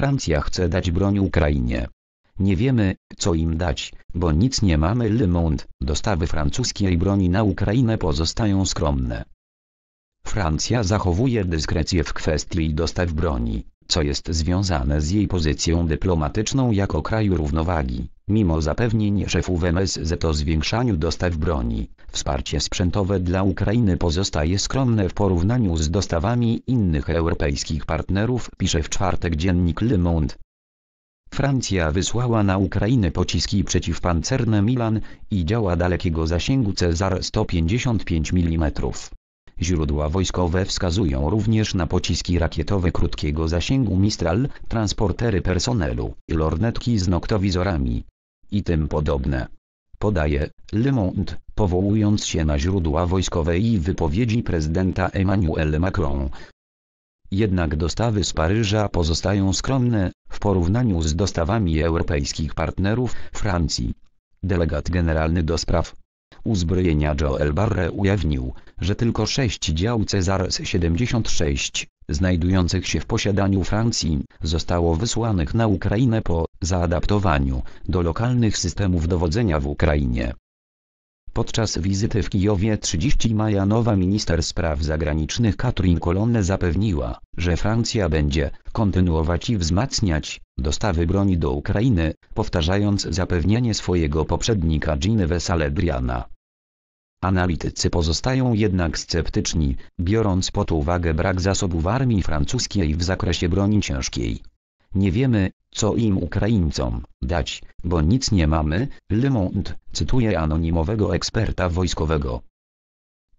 Francja chce dać broń Ukrainie. Nie wiemy, co im dać, bo nic nie mamy Le Monde. Dostawy francuskiej broni na Ukrainę pozostają skromne. Francja zachowuje dyskrecję w kwestii dostaw broni, co jest związane z jej pozycją dyplomatyczną jako kraju równowagi. Mimo zapewnień szefów MSZ o zwiększaniu dostaw broni, wsparcie sprzętowe dla Ukrainy pozostaje skromne w porównaniu z dostawami innych europejskich partnerów, pisze w czwartek dziennik Le Monde. Francja wysłała na Ukrainę pociski przeciwpancerne Milan i działa dalekiego zasięgu Cezar 155 mm. Źródła wojskowe wskazują również na pociski rakietowe krótkiego zasięgu Mistral, transportery personelu i lornetki z noktowizorami i tym podobne. Podaje Le Monde, powołując się na źródła wojskowe i wypowiedzi prezydenta Emmanuel Macron. Jednak dostawy z Paryża pozostają skromne, w porównaniu z dostawami europejskich partnerów Francji. Delegat generalny do spraw uzbrojenia Joel Barre ujawnił, że tylko sześć dział Cezar z 76, znajdujących się w posiadaniu Francji, zostało wysłanych na Ukrainę po zaadaptowaniu do lokalnych systemów dowodzenia w Ukrainie. Podczas wizyty w Kijowie 30 maja nowa minister spraw zagranicznych Katrin Colonne zapewniła, że Francja będzie kontynuować i wzmacniać dostawy broni do Ukrainy, powtarzając zapewnienie swojego poprzednika Ginevra Saledriana. Analitycy pozostają jednak sceptyczni, biorąc pod uwagę brak zasobów armii francuskiej w zakresie broni ciężkiej, nie wiemy, co im Ukraińcom dać, bo nic nie mamy, Le Monde, cytuje anonimowego eksperta wojskowego.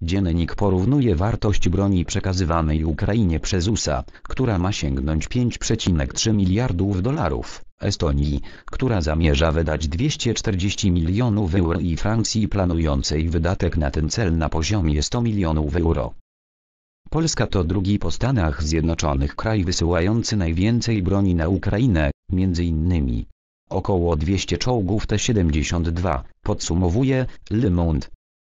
Dziennik porównuje wartość broni przekazywanej Ukrainie przez USA, która ma sięgnąć 5,3 miliardów dolarów, Estonii, która zamierza wydać 240 milionów euro i Francji planującej wydatek na ten cel na poziomie 100 milionów euro. Polska to drugi po Stanach Zjednoczonych kraj wysyłający najwięcej broni na Ukrainę, między innymi około 200 czołgów T-72, podsumowuje Le Monde.